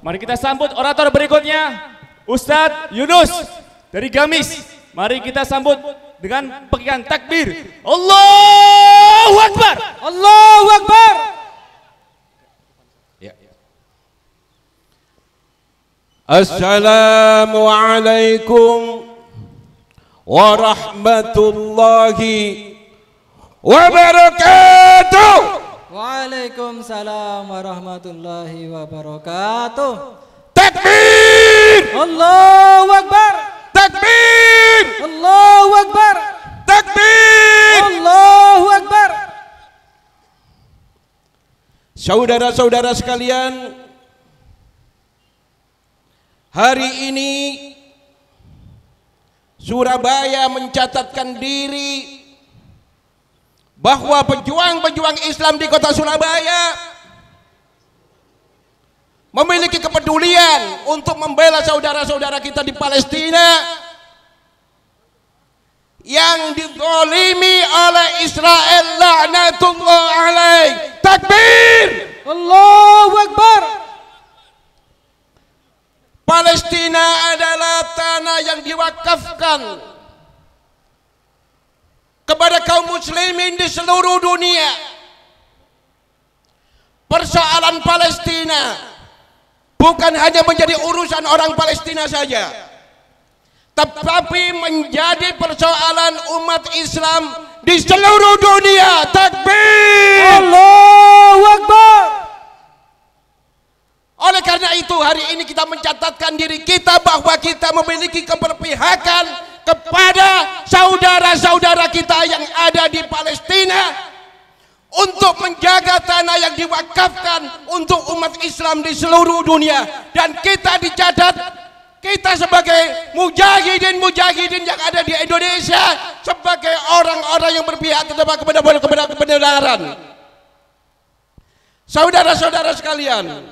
Mari kita sambut orator berikutnya, Ustadz Yunus dari Gamis. Mari kita sambut dengan pekian takbir. Allahu Akbar. Allahu Akbar. Ya. Assalamualaikum warahmatullahi wabarakatuh. Waalaikumsalam warahmatullahi wabarakatuh. Takbir! Allahu Akbar! Takbir! Allahu Akbar! Takbir! Allahu Akbar! Saudara-saudara sekalian, hari ini Surabaya mencatatkan diri bahwa pejuang-pejuang Islam di kota Surabaya memiliki kepedulian untuk membela saudara-saudara kita di Palestina yang digolimi oleh Israel laknatullah alaih takbir Allahu Akbar Palestina adalah tanah yang diwakafkan kepada kaum muslimin di seluruh dunia persoalan Palestina bukan hanya menjadi urusan orang Palestina saja tetapi menjadi persoalan umat Islam di seluruh dunia takbir Allahu Akbar oleh karena itu hari ini kita mencatatkan diri kita bahwa kita memiliki keberpihakan kepada saudara-saudara kita yang ada di Palestina untuk menjaga tanah yang diwakafkan untuk umat Islam di seluruh dunia dan kita dicatat kita sebagai mujahidin-mujahidin yang ada di Indonesia sebagai orang-orang yang berpihak tetap kepada kepada kebenaran saudara-saudara sekalian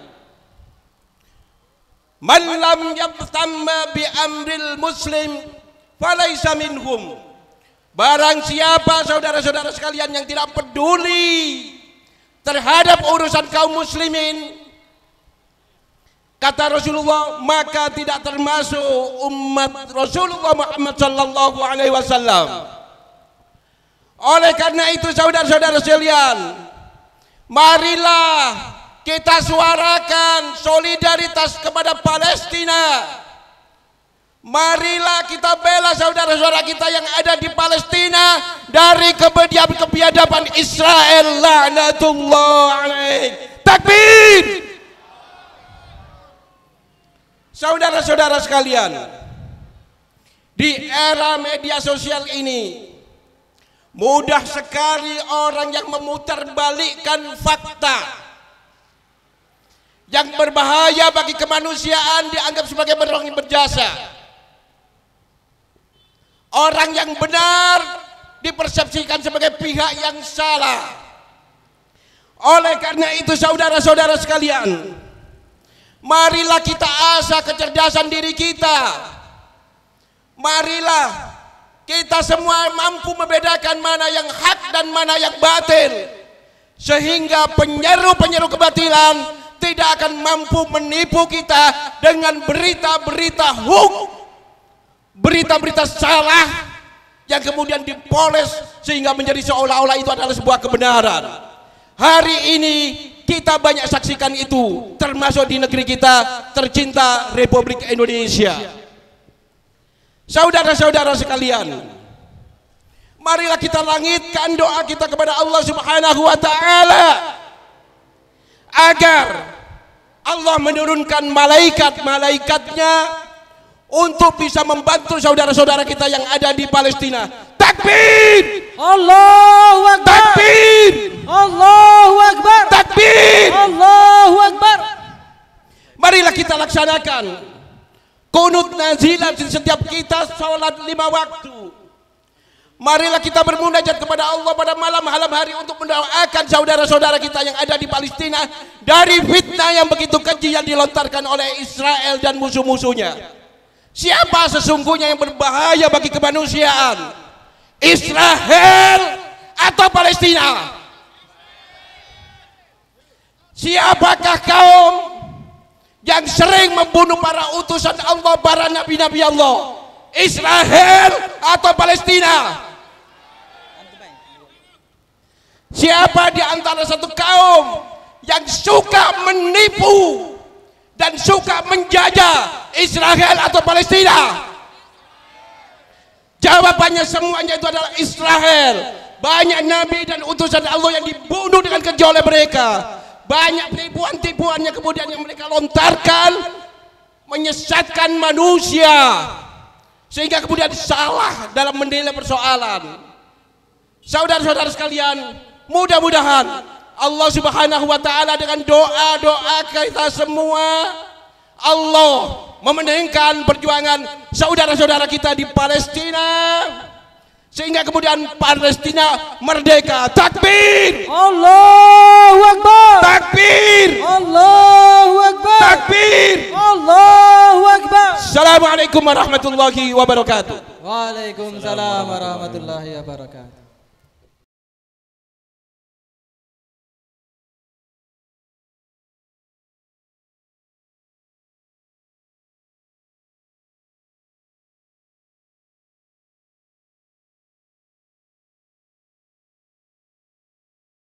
man lam yaftamma bi amril muslim falaisa minhum. Barang siapa saudara-saudara sekalian yang tidak peduli terhadap urusan kaum muslimin kata Rasulullah maka tidak termasuk umat Rasulullah Muhammad sallallahu alaihi wasallam oleh karena itu saudara-saudara sekalian marilah kita suarakan solidaritas kepada Palestina Marilah kita bela saudara-saudara kita yang ada di Palestina dari kebedian kebiadaban Israel laknatullah alaih. Takbir. Saudara-saudara sekalian, di era media sosial ini mudah sekali orang yang memutarbalikkan fakta yang berbahaya bagi kemanusiaan dianggap sebagai orang berjasa Orang yang benar dipersepsikan sebagai pihak yang salah. Oleh karena itu saudara-saudara sekalian, marilah kita asah kecerdasan diri kita. Marilah kita semua mampu membedakan mana yang hak dan mana yang batil. Sehingga penyeru-penyeru kebatilan tidak akan mampu menipu kita dengan berita-berita hukum berita-berita salah yang kemudian dipoles sehingga menjadi seolah-olah itu adalah sebuah kebenaran. Hari ini kita banyak saksikan itu termasuk di negeri kita tercinta Republik Indonesia. Saudara-saudara sekalian, marilah kita langitkan doa kita kepada Allah Subhanahu wa taala agar Allah menurunkan malaikat-malaikatnya untuk bisa membantu saudara-saudara kita yang ada di Palestina. Takbir! Allahu Akbar! Takbir! Allahu Akbar! Takbir! Allahu Akbar! Marilah kita laksanakan kunut nazilat di setiap kita sholat lima waktu. Marilah kita bermunajat kepada Allah pada malam malam hari untuk mendoakan saudara-saudara kita yang ada di Palestina dari fitnah yang begitu keji yang dilontarkan oleh Israel dan musuh-musuhnya. Siapa sesungguhnya yang berbahaya bagi kemanusiaan? Israel atau Palestina? Siapakah kaum yang sering membunuh para utusan Allah, para nabi-nabi Allah? Israel atau Palestina? Siapa di antara satu kaum yang suka menipu dan suka menjajah Israel atau Palestina? Jawabannya semuanya itu adalah Israel. Banyak nabi dan utusan Allah yang dibunuh dengan kerja oleh mereka. Banyak tipuan tipuannya kemudian yang mereka lontarkan menyesatkan manusia sehingga kemudian salah dalam menilai persoalan. Saudara-saudara sekalian, mudah-mudahan Allah Subhanahu wa taala dengan doa-doa kita semua Allah memeningkan perjuangan saudara-saudara kita di Palestina sehingga kemudian Palestina merdeka takbir Allahu Akbar takbir Allahu Akbar takbir Allahu Akbar Assalamualaikum warahmatullahi wabarakatuh Waalaikumsalam warahmatullahi wabarakatuh